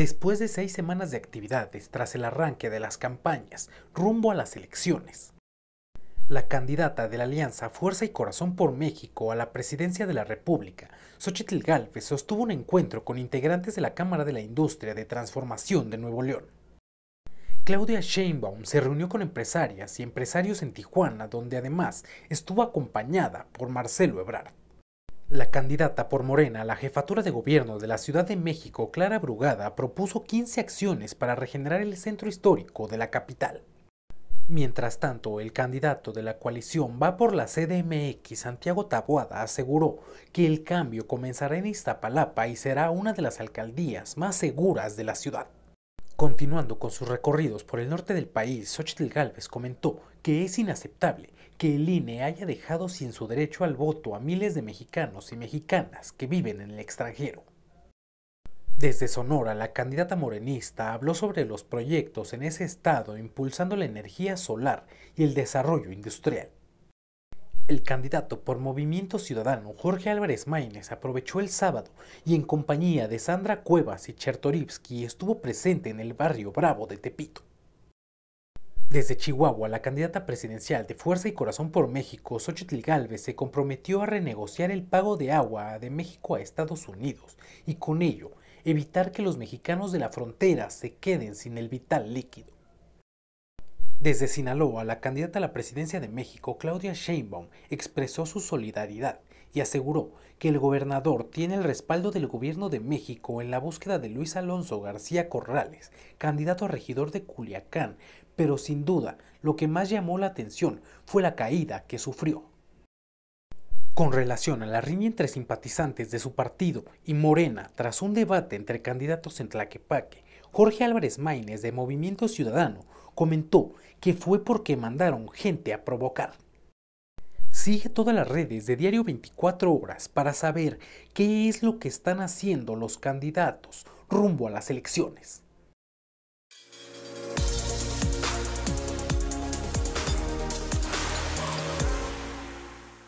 Después de seis semanas de actividades tras el arranque de las campañas rumbo a las elecciones, la candidata de la Alianza Fuerza y Corazón por México a la presidencia de la República, Xochitl Galvez, sostuvo un encuentro con integrantes de la Cámara de la Industria de Transformación de Nuevo León. Claudia Sheinbaum se reunió con empresarias y empresarios en Tijuana, donde además estuvo acompañada por Marcelo Ebrard. La candidata por Morena a la jefatura de gobierno de la Ciudad de México, Clara Brugada, propuso 15 acciones para regenerar el centro histórico de la capital. Mientras tanto, el candidato de la coalición va por la CDMX, Santiago Taboada, aseguró que el cambio comenzará en Iztapalapa y será una de las alcaldías más seguras de la ciudad. Continuando con sus recorridos por el norte del país, Xochitl Gálvez comentó que es inaceptable que el INE haya dejado sin su derecho al voto a miles de mexicanos y mexicanas que viven en el extranjero. Desde Sonora, la candidata morenista habló sobre los proyectos en ese estado impulsando la energía solar y el desarrollo industrial. El candidato por Movimiento Ciudadano, Jorge Álvarez Maínez, aprovechó el sábado y en compañía de Sandra Cuevas y Chertorivsky estuvo presente en el barrio Bravo de Tepito. Desde Chihuahua, la candidata presidencial de Fuerza y Corazón por México, Xochitl Galvez, se comprometió a renegociar el pago de agua de México a Estados Unidos y con ello evitar que los mexicanos de la frontera se queden sin el vital líquido. Desde Sinaloa, la candidata a la presidencia de México, Claudia Sheinbaum, expresó su solidaridad y aseguró que el gobernador tiene el respaldo del gobierno de México en la búsqueda de Luis Alonso García Corrales, candidato a regidor de Culiacán, pero sin duda lo que más llamó la atención fue la caída que sufrió. Con relación a la riña entre simpatizantes de su partido y Morena tras un debate entre candidatos en Tlaquepaque, Jorge Álvarez Maínez de Movimiento Ciudadano comentó que fue porque mandaron gente a provocar. Sigue todas las redes de Diario 24 Horas para saber qué es lo que están haciendo los candidatos rumbo a las elecciones.